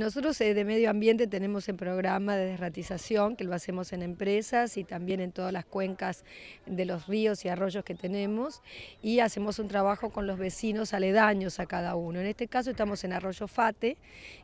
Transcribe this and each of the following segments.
Nosotros eh, de medio ambiente tenemos el programa de desratización, que lo hacemos en empresas y también en todas las cuencas de los ríos y arroyos que tenemos, y hacemos un trabajo con los vecinos aledaños a cada uno. En este caso estamos en Arroyo Fate,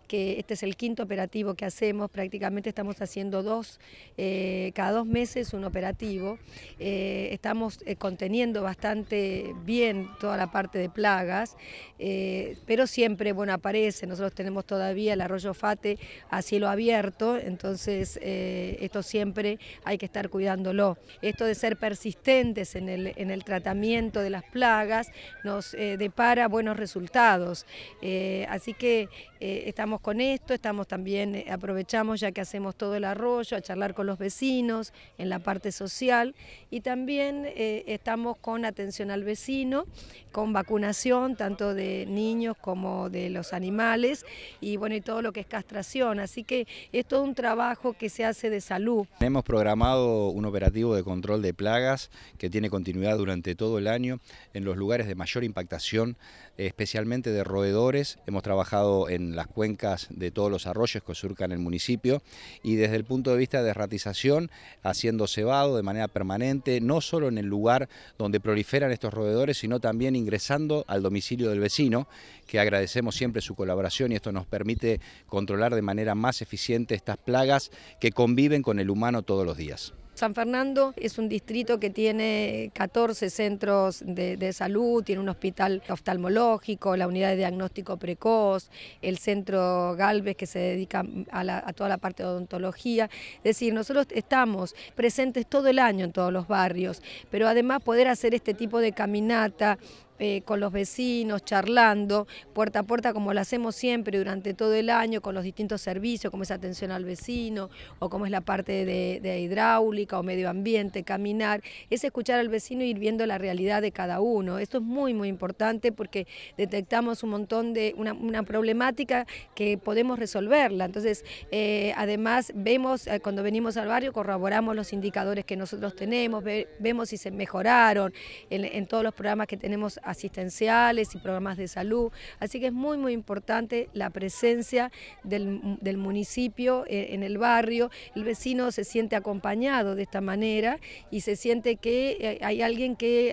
que este es el quinto operativo que hacemos, prácticamente estamos haciendo dos, eh, cada dos meses un operativo. Eh, estamos conteniendo bastante bien toda la parte de plagas, pero siempre, bueno, aparece, nosotros tenemos todavía el arroyo FATE a cielo abierto, entonces eh, esto siempre hay que estar cuidándolo. Esto de ser persistentes en el, en el tratamiento de las plagas nos eh, depara buenos resultados. Eh, así que estamos con esto, estamos también, aprovechamos ya que hacemos todo el arroyo, a charlar con los vecinos en la parte social y también estamos con atención al vecino, con vacunación tanto de niños como de los animales y bueno, y todo lo que que es castración, así que es todo un trabajo que se hace de salud. Hemos programado un operativo de control de plagas que tiene continuidad durante todo el año en los lugares de mayor impactación, especialmente de roedores. Hemos trabajado en las cuencas de todos los arroyos que surcan el municipio y desde el punto de vista de ratización, haciendo cebado de manera permanente, no solo en el lugar donde proliferan estos roedores, sino también ingresando al domicilio del vecino, que agradecemos siempre su colaboración y esto nos permite controlar de manera más eficiente estas plagas que conviven con el humano todos los días. San Fernando es un distrito que tiene 14 centros de, salud, tiene un hospital oftalmológico, la unidad de diagnóstico precoz, el centro Galvez que se dedica a, a, toda la parte de odontología. Es decir, nosotros estamos presentes todo el año en todos los barrios, pero además poder hacer este tipo de caminata, eh, con los vecinos, charlando, puerta a puerta como lo hacemos siempre durante todo el año con los distintos servicios, como es atención al vecino o como es la parte de, hidráulica o medio ambiente, caminar, es escuchar al vecino y ir viendo la realidad de cada uno. Esto es muy, muy importante porque detectamos un montón de una, problemática que podemos resolverla. Entonces, eh, además vemos eh, cuando venimos al barrio, corroboramos los indicadores que nosotros tenemos, vemos si se mejoraron en, en todos los programas que tenemos asistenciales y programas de salud. Así que es muy, muy importante la presencia del, municipio eh, en el barrio. El vecino se siente acompañado de esta manera y se siente que eh, hay alguien que,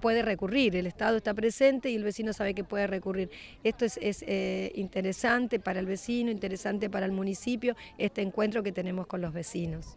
puede recurrir. El Estado está presente y el vecino sabe que puede recurrir. Esto es, eh, interesante para el vecino, interesante para el municipio, este encuentro que tenemos con los vecinos.